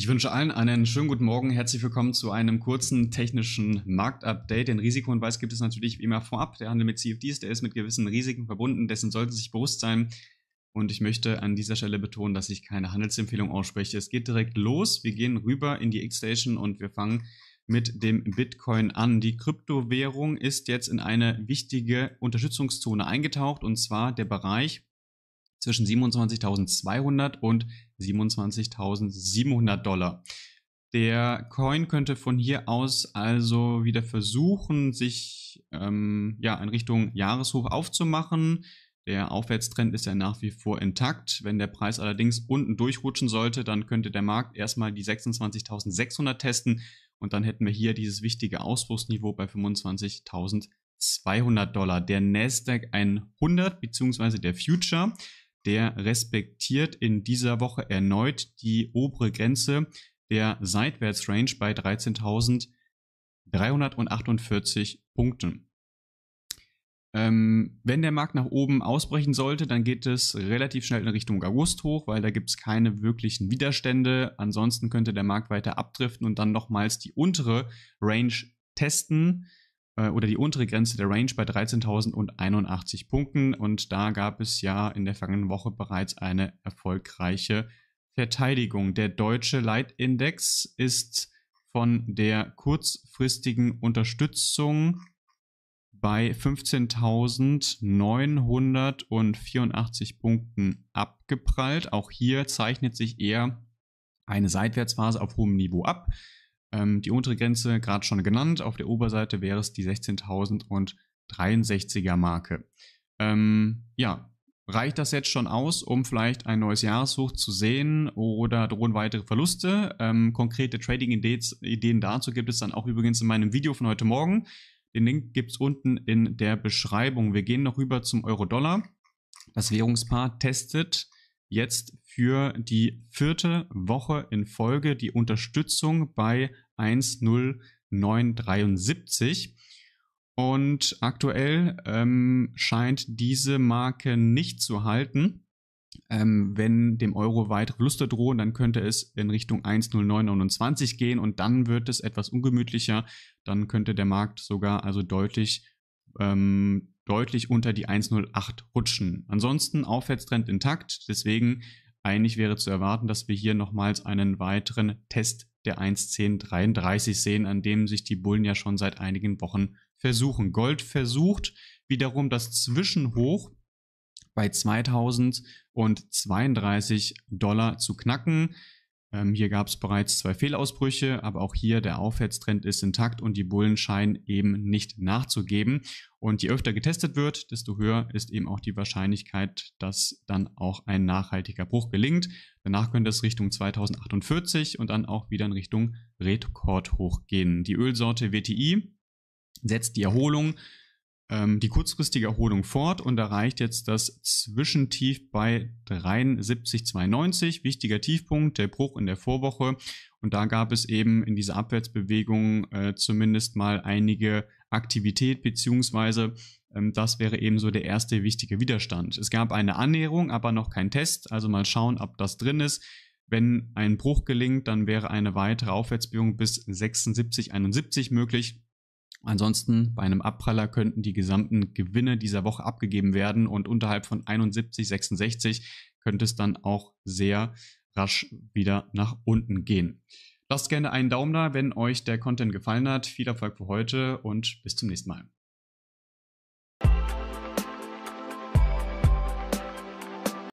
Ich wünsche allen einen schönen guten Morgen. Herzlich willkommen zu einem kurzen technischen Marktupdate. Den Risikohinweis gibt es natürlich wie immer vorab. Der Handel mit CFDs, der ist mit gewissen Risiken verbunden, dessen sollten Sie sich bewusst sein. Und ich möchte an dieser Stelle betonen, dass ich keine Handelsempfehlung ausspreche. Es geht direkt los. Wir gehen rüber in die X-Station und wir fangen mit dem Bitcoin an. Die Kryptowährung ist jetzt in eine wichtige Unterstützungszone eingetaucht und zwar der Bereich zwischen 27.200 und 27.700 Dollar. Der Coin könnte von hier aus also wieder versuchen, sich ähm, ja, in Richtung Jahreshoch aufzumachen. Der Aufwärtstrend ist ja nach wie vor intakt. Wenn der Preis allerdings unten durchrutschen sollte, dann könnte der Markt erstmal die 26.600 testen und dann hätten wir hier dieses wichtige Ausbruchsniveau bei 25.200 Dollar. Der Nasdaq 100 bzw. der Future der respektiert in dieser Woche erneut die obere Grenze der Seitwärtsrange bei 13.348 Punkten. Ähm, wenn der Markt nach oben ausbrechen sollte, dann geht es relativ schnell in Richtung August hoch, weil da gibt es keine wirklichen Widerstände. Ansonsten könnte der Markt weiter abdriften und dann nochmals die untere Range testen. Äh, oder die untere Grenze der Range bei 13.081 Punkten. Und da gab es ja in der vergangenen Woche bereits eine erfolgreiche Verteidigung. Der deutsche Leitindex ist von der kurzfristigen Unterstützung bei 15.984 Punkten abgeprallt. Auch hier zeichnet sich eher eine Seitwärtsphase auf hohem Niveau ab. Ähm, die untere Grenze gerade schon genannt. Auf der Oberseite wäre es die 16.063er Marke. Ähm, ja, reicht das jetzt schon aus, um vielleicht ein neues Jahreshoch zu sehen oder drohen weitere Verluste? Ähm, konkrete Trading-Ideen dazu gibt es dann auch übrigens in meinem Video von heute Morgen. Den Link gibt es unten in der Beschreibung. Wir gehen noch rüber zum Euro-Dollar. Das Währungspaar testet jetzt für die vierte Woche in Folge die Unterstützung bei 10973. Und aktuell ähm, scheint diese Marke nicht zu halten. Ähm, wenn dem Euro weitere Verluste drohen, dann könnte es in Richtung 1,0929 gehen und dann wird es etwas ungemütlicher. Dann könnte der Markt sogar also deutlich ähm, deutlich unter die 1,08 rutschen. Ansonsten Aufwärtstrend intakt, deswegen eigentlich wäre zu erwarten, dass wir hier nochmals einen weiteren Test der 1,1033 sehen, an dem sich die Bullen ja schon seit einigen Wochen versuchen. Gold versucht wiederum das Zwischenhoch bei 2032 Dollar zu knacken. Ähm, hier gab es bereits zwei Fehlausbrüche, aber auch hier der Aufwärtstrend ist intakt und die Bullen scheinen eben nicht nachzugeben. Und je öfter getestet wird, desto höher ist eben auch die Wahrscheinlichkeit, dass dann auch ein nachhaltiger Bruch gelingt. Danach könnte es Richtung 2048 und dann auch wieder in Richtung Rekord hochgehen. Die Ölsorte WTI setzt die Erholung ähm, die kurzfristige Erholung fort und erreicht jetzt das Zwischentief bei 73,92. Wichtiger Tiefpunkt, der Bruch in der Vorwoche. Und da gab es eben in dieser Abwärtsbewegung äh, zumindest mal einige Aktivität, beziehungsweise ähm, das wäre eben so der erste wichtige Widerstand. Es gab eine Annäherung, aber noch kein Test. Also mal schauen, ob das drin ist. Wenn ein Bruch gelingt, dann wäre eine weitere Aufwärtsbewegung bis 76,71 möglich. Ansonsten bei einem Abpraller könnten die gesamten Gewinne dieser Woche abgegeben werden und unterhalb von 71,66 könnte es dann auch sehr rasch wieder nach unten gehen. Lasst gerne einen Daumen da, wenn euch der Content gefallen hat. Viel Erfolg für heute und bis zum nächsten Mal.